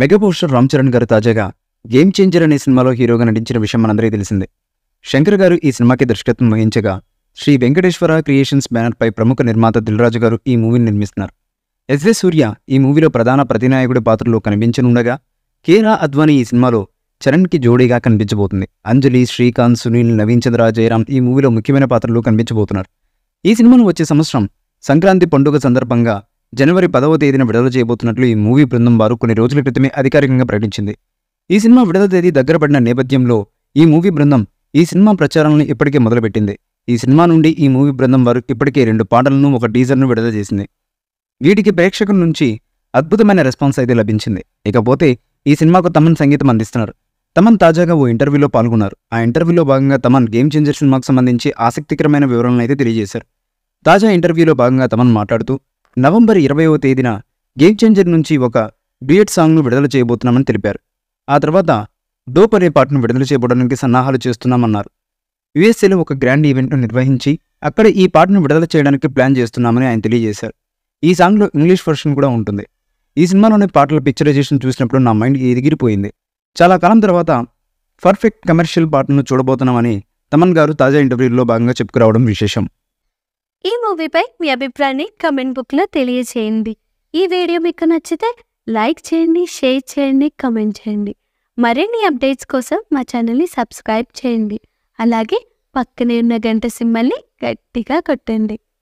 మెగాపోస్టర్ రామ్ చరణ్ గారు తాజాగా game changer అనే సినిమాలో హీరోగా నటించిన విషయం మనందరికీ తెలిసిందే శంకర్ గారు ఈ సినిమాకి దర్శకత్వం వహించగా శ్రీ వెంకటేశ్వర క్రియేషన్స్ బ్యానర్పై ప్రముఖ నిర్మాత దిల్రాజు గారు ఈ మూవీని నిర్మిస్తున్నారు ఎస్వే సూర్య ఈ మూవీలో ప్రధాన ప్రతినాయకుడి పాత్రలో కనిపించనుండగా కేరా అద్వానీ ఈ సినిమాలో చరణ్కి జోడీగా కనిపించబోతుంది అంజలి శ్రీకాంత్ సునీల్ నవీన్ చంద్ర జయరామ్ ఈ మూవీలో ముఖ్యమైన పాత్రలు కనిపించబోతున్నారు ఈ సినిమాను వచ్చే సంవత్సరం సంక్రాంతి పండుగ సందర్భంగా జనవరి పదవ తేదీన విడుదల చేయబోతున్నట్లు ఈ మూవీ బృందం వారు కొన్ని రోజుల క్రితమే అధికారికంగా ప్రకటించింది ఈ సినిమా విడుదల తేదీ దగ్గర పడిన నేపథ్యంలో ఈ మూవీ బృందం ఈ సినిమా ప్రచారాలను ఇప్పటికే మొదలుపెట్టింది ఈ సినిమా నుండి ఈ మూవీ బృందం వారు ఇప్పటికే రెండు పాటలను ఒక టీజర్ను విడుదల చేసింది వీటికి ప్రేక్షకుల నుంచి అద్భుతమైన రెస్పాన్స్ అయితే లభించింది ఇకపోతే ఈ సినిమాకు తమన్ సంగీతం అందిస్తున్నారు తమన్ తాజాగా ఓ ఇంటర్వ్యూలో పాల్గొన్నారు ఆ ఇంటర్వ్యూలో భాగంగా తమన్ గేమ్ చేంజర్ సినిమాకు సంబంధించి ఆసక్తికరమైన వివరాలను అయితే తెలియజేశారు తాజా ఇంటర్వ్యూలో భాగంగా తమన్ మాట్లాడుతూ నవంబర్ ఇరవైవ తేదీన గేమ్ చేంజర్ నుంచి ఒక డ్యూయట్ సాంగ్ను విడుదల చేయబోతున్నామని తెలిపారు ఆ తర్వాత డోపరే పాటను విడుదల చేయబోడానికి సన్నాహాలు చేస్తున్నామన్నారు యుఎస్ఏలో ఒక గ్రాండ్ ఈవెంట్ను నిర్వహించి అక్కడ ఈ పాటను విడుదల చేయడానికి ప్లాన్ చేస్తున్నామని ఆయన తెలియజేశారు ఈ సాంగ్లో ఇంగ్లీష్ వర్షన్ కూడా ఉంటుంది ఈ సినిమాలోని పాటల పిక్చరైజేషన్ చూసినప్పుడు నా మైండ్ ఎదిగిరిపోయింది చాలా కాలం తర్వాత పర్ఫెక్ట్ కమర్షియల్ పాటను చూడబోతున్నామని తమన్ గారు తాజా ఇంటర్వ్యూలో భాగంగా చెప్పుకురావడం విశేషం ఈ మూవీపై మీ అభిప్రాయాన్ని కమెంట్ బుక్లో తెలియచేయండి ఈ వీడియో మీకు నచ్చితే లైక్ చేయండి షేర్ చేయండి కమెంట్ చేయండి మరిన్ని అప్డేట్స్ కోసం మా ఛానల్ని సబ్స్క్రైబ్ చేయండి అలాగే పక్కనే ఉన్న గంట సింబల్ని గట్టిగా కొట్టండి